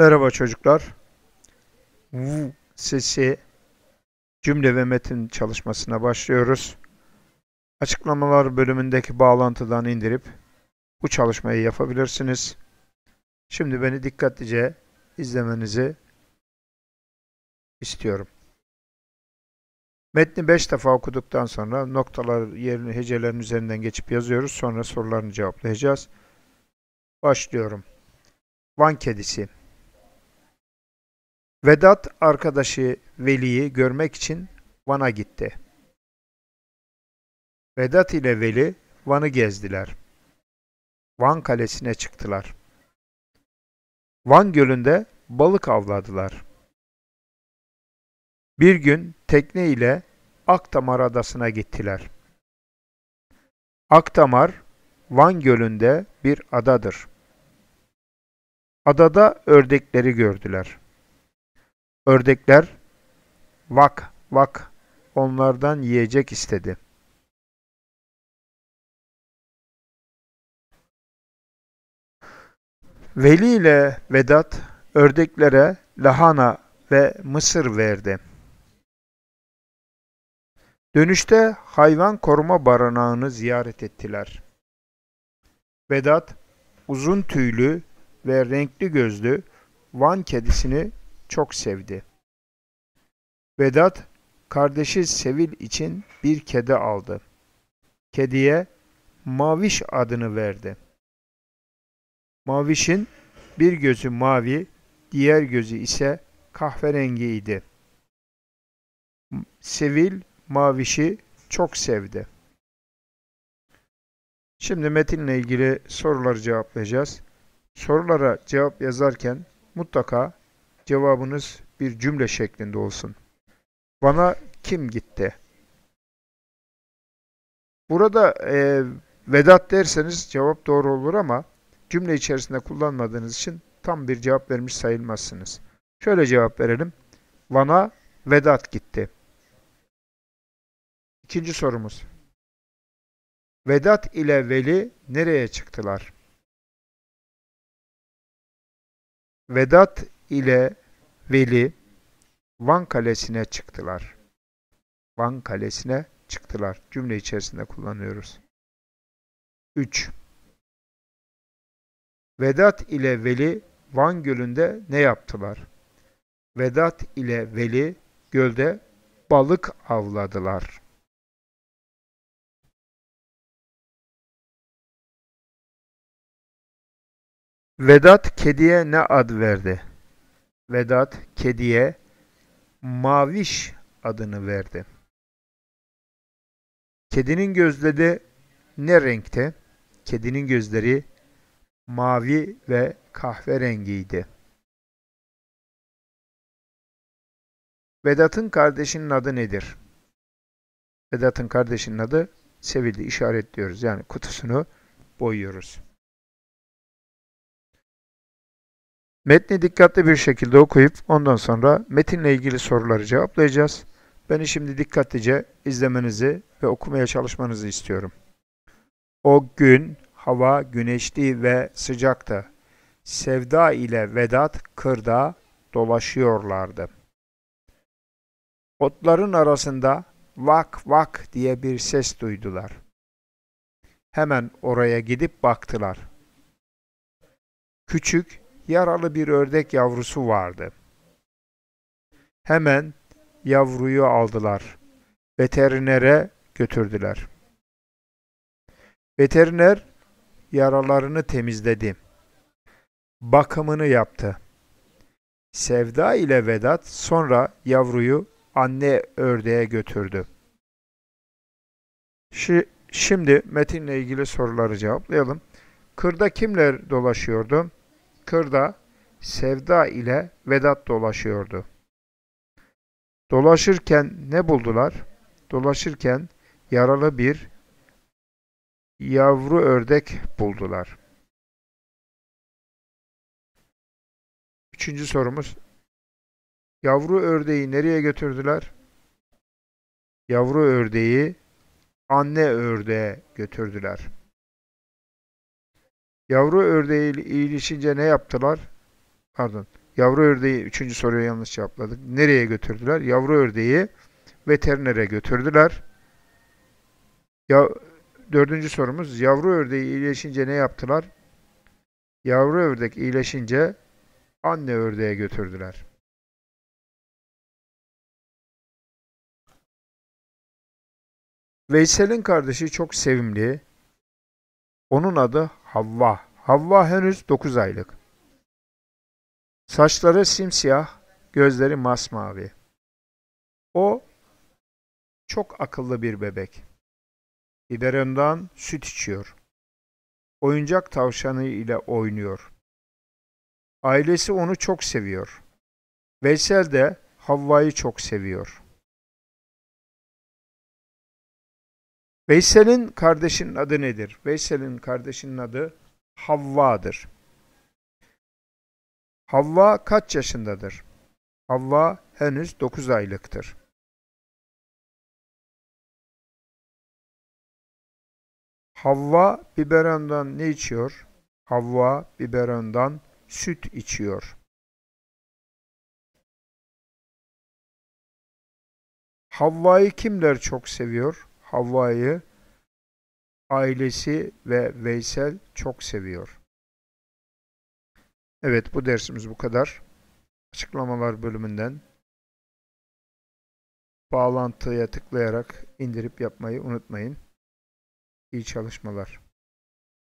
Merhaba çocuklar. V sesi cümle ve metin çalışmasına başlıyoruz. Açıklamalar bölümündeki bağlantıdan indirip bu çalışmayı yapabilirsiniz. Şimdi beni dikkatlice izlemenizi istiyorum. Metni 5 defa okuduktan sonra noktalar yerini hecelerin üzerinden geçip yazıyoruz. Sonra sorularını cevaplayacağız. Başlıyorum. Van kedisi. Vedat arkadaşı Veli'yi görmek için Van'a gitti. Vedat ile Veli Van'ı gezdiler. Van kalesine çıktılar. Van gölünde balık avladılar. Bir gün tekne ile Akdamar adasına gittiler. Akdamar, Van gölünde bir adadır. Adada ördekleri gördüler. Ördekler vak vak onlardan yiyecek istedi. Veli ile Vedat ördeklere lahana ve mısır verdi. Dönüşte hayvan koruma barınağını ziyaret ettiler. Vedat uzun tüylü ve renkli gözlü Van kedisini çok sevdi. Vedat, kardeşi Sevil için bir kedi aldı. Kediye Maviş adını verdi. Maviş'in bir gözü mavi, diğer gözü ise kahverengi idi. Sevil Maviş'i çok sevdi. Şimdi metinle ilgili sorular cevaplayacağız. Sorulara cevap yazarken mutlaka Cevabınız bir cümle şeklinde olsun. Bana kim gitti? Burada e, Vedat derseniz cevap doğru olur ama cümle içerisinde kullanmadığınız için tam bir cevap vermiş sayılmazsınız. Şöyle cevap verelim. Van'a Vedat gitti. İkinci sorumuz. Vedat ile Veli nereye çıktılar? Vedat ile Veli Van Kalesi'ne çıktılar. Van Kalesi'ne çıktılar. Cümle içerisinde kullanıyoruz. 3. Vedat ile Veli Van Gölü'nde ne yaptılar? Vedat ile Veli gölde balık avladılar. Vedat kediye ne ad verdi? Vedat kediye Maviş adını verdi. Kedinin gözleri ne renkte? Kedinin gözleri mavi ve kahverengiydi. Vedat'ın kardeşinin adı nedir? Vedat'ın kardeşinin adı sevildi işaretliyoruz. Yani kutusunu boyuyoruz. Metni dikkatli bir şekilde okuyup ondan sonra metinle ilgili soruları cevaplayacağız. Beni şimdi dikkatlice izlemenizi ve okumaya çalışmanızı istiyorum. O gün hava güneşli ve sıcakta. Sevda ile Vedat kırda dolaşıyorlardı. Otların arasında vak vak diye bir ses duydular. Hemen oraya gidip baktılar. Küçük yaralı bir ördek yavrusu vardı. Hemen yavruyu aldılar. Veterinere götürdüler. Veteriner yaralarını temizledi. Bakımını yaptı. Sevda ile Vedat sonra yavruyu anne ördeğe götürdü. şimdi metinle ilgili soruları cevaplayalım. Kırda kimler dolaşıyordu? kırda sevda ile Vedat dolaşıyordu. Dolaşırken ne buldular? Dolaşırken yaralı bir yavru ördek buldular. Üçüncü sorumuz. Yavru ördeği nereye götürdüler? Yavru ördeği anne ördeğe götürdüler. Yavru ördeği iyileşince ne yaptılar? Pardon. Yavru ördeği üçüncü soruyu yanlış cevapladık. Nereye götürdüler? Yavru ördeği veterinere götürdüler. Ya, dördüncü sorumuz. Yavru ördeği iyileşince ne yaptılar? Yavru ördek iyileşince anne ördeğe götürdüler. Veysel'in kardeşi çok sevimli. Onun adı Havva. Havva henüz 9 aylık. Saçları simsiyah, gözleri masmavi. O çok akıllı bir bebek. Biberondan süt içiyor. Oyuncak tavşanı ile oynuyor. Ailesi onu çok seviyor. Veysel de Havva'yı çok seviyor. Veysel'in kardeşinin adı nedir? Veysel'in kardeşinin adı Havva'dır. Havva kaç yaşındadır? Havva henüz 9 aylıktır. Havva biberondan ne içiyor? Havva biberondan süt içiyor. Havva'yı kimler çok seviyor? Havva'yı ailesi ve Veysel çok seviyor. Evet bu dersimiz bu kadar. Açıklamalar bölümünden bağlantıya tıklayarak indirip yapmayı unutmayın. İyi çalışmalar.